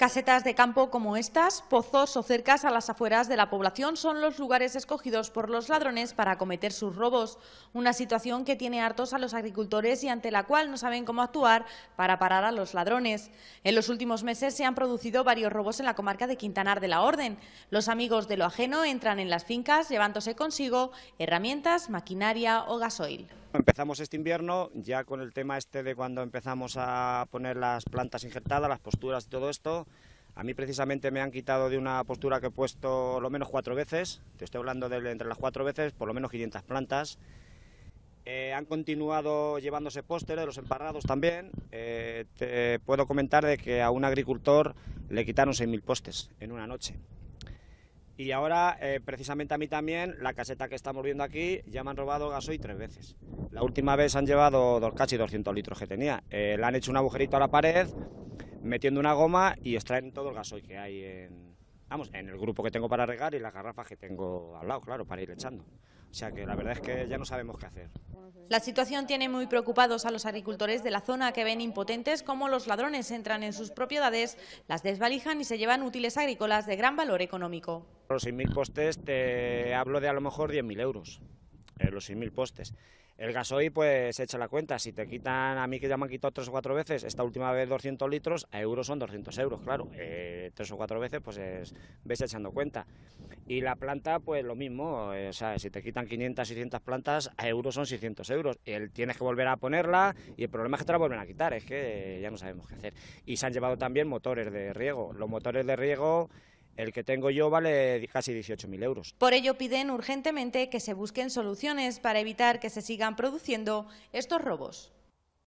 Casetas de campo como estas, pozos o cercas a las afueras de la población son los lugares escogidos por los ladrones para cometer sus robos, una situación que tiene hartos a los agricultores y ante la cual no saben cómo actuar para parar a los ladrones. En los últimos meses se han producido varios robos en la comarca de Quintanar de la Orden. Los amigos de lo ajeno entran en las fincas llevándose consigo herramientas, maquinaria o gasoil. Empezamos este invierno ya con el tema este de cuando empezamos a poner las plantas injertadas, las posturas y todo esto. A mí precisamente me han quitado de una postura que he puesto lo menos cuatro veces, te estoy hablando de entre las cuatro veces, por lo menos 500 plantas. Eh, han continuado llevándose pósteres, los emparrados también. Eh, te puedo comentar de que a un agricultor le quitaron 6.000 postes en una noche. Y ahora, eh, precisamente a mí también, la caseta que estamos viendo aquí, ya me han robado gasoil tres veces. La última vez han llevado dos, casi 200 litros que tenía. Eh, le han hecho un agujerito a la pared, metiendo una goma y extraen todo el gasoil que hay en, vamos, en el grupo que tengo para regar y las garrafas que tengo al lado, claro, para ir echando. O sea que la verdad es que ya no sabemos qué hacer. La situación tiene muy preocupados a los agricultores de la zona que ven impotentes cómo los ladrones entran en sus propiedades, las desvalijan y se llevan útiles agrícolas de gran valor económico. Los 6.000 postes te hablo de a lo mejor 10.000 euros los 6.000 postes. El gasoil, pues echa la cuenta, si te quitan, a mí que ya me han quitado tres o cuatro veces, esta última vez 200 litros, a euros son 200 euros, claro, eh, tres o cuatro veces, pues ves echando cuenta. Y la planta, pues lo mismo, eh, o sea, si te quitan 500, 600 plantas, a euros son 600 euros. tienes que volver a ponerla y el problema es que te la vuelven a quitar, es que ya no sabemos qué hacer. Y se han llevado también motores de riego, los motores de riego... El que tengo yo vale casi 18.000 euros. Por ello piden urgentemente que se busquen soluciones para evitar que se sigan produciendo estos robos.